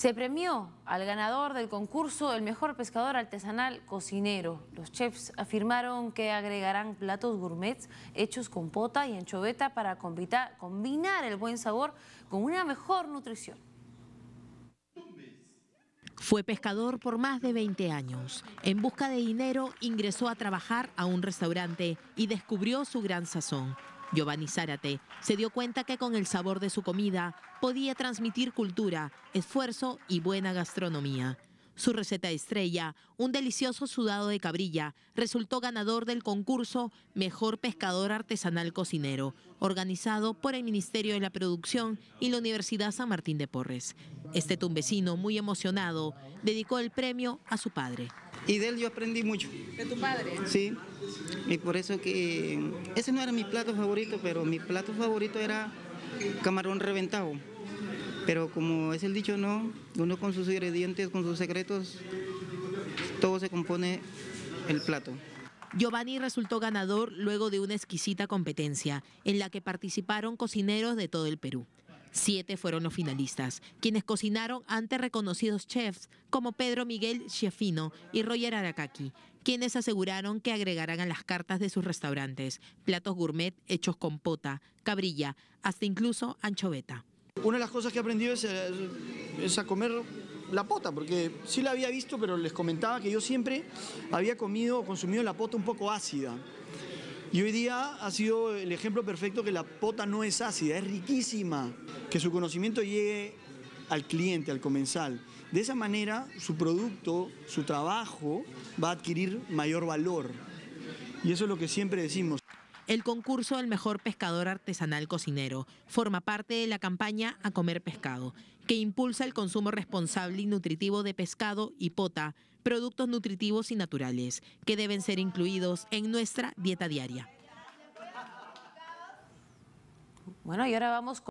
Se premió al ganador del concurso el mejor pescador artesanal cocinero. Los chefs afirmaron que agregarán platos gourmets hechos con pota y anchoveta para combinar el buen sabor con una mejor nutrición. Fue pescador por más de 20 años. En busca de dinero ingresó a trabajar a un restaurante y descubrió su gran sazón, Giovanni Zárate se dio cuenta que con el sabor de su comida podía transmitir cultura, esfuerzo y buena gastronomía. Su receta estrella, un delicioso sudado de cabrilla, resultó ganador del concurso Mejor Pescador Artesanal Cocinero, organizado por el Ministerio de la Producción y la Universidad San Martín de Porres. Este tumbecino, muy emocionado, dedicó el premio a su padre. Y de él yo aprendí mucho. ¿De tu padre? Sí. Y por eso que ese no era mi plato favorito, pero mi plato favorito era camarón reventado. Pero como es el dicho, no, uno con sus ingredientes, con sus secretos, todo se compone el plato. Giovanni resultó ganador luego de una exquisita competencia en la que participaron cocineros de todo el Perú. Siete fueron los finalistas, quienes cocinaron ante reconocidos chefs como Pedro Miguel Schiaffino y Roger Aracaki, quienes aseguraron que agregarán a las cartas de sus restaurantes platos gourmet hechos con pota, cabrilla, hasta incluso anchoveta. Una de las cosas que he aprendido eh, es a comer la pota, porque sí la había visto, pero les comentaba que yo siempre había comido o consumido la pota un poco ácida. Y hoy día ha sido el ejemplo perfecto que la pota no es ácida, es riquísima, que su conocimiento llegue al cliente, al comensal. De esa manera su producto, su trabajo va a adquirir mayor valor. Y eso es lo que siempre decimos el concurso del mejor pescador artesanal cocinero. Forma parte de la campaña A Comer Pescado, que impulsa el consumo responsable y nutritivo de pescado y pota, productos nutritivos y naturales, que deben ser incluidos en nuestra dieta diaria. Bueno, y ahora vamos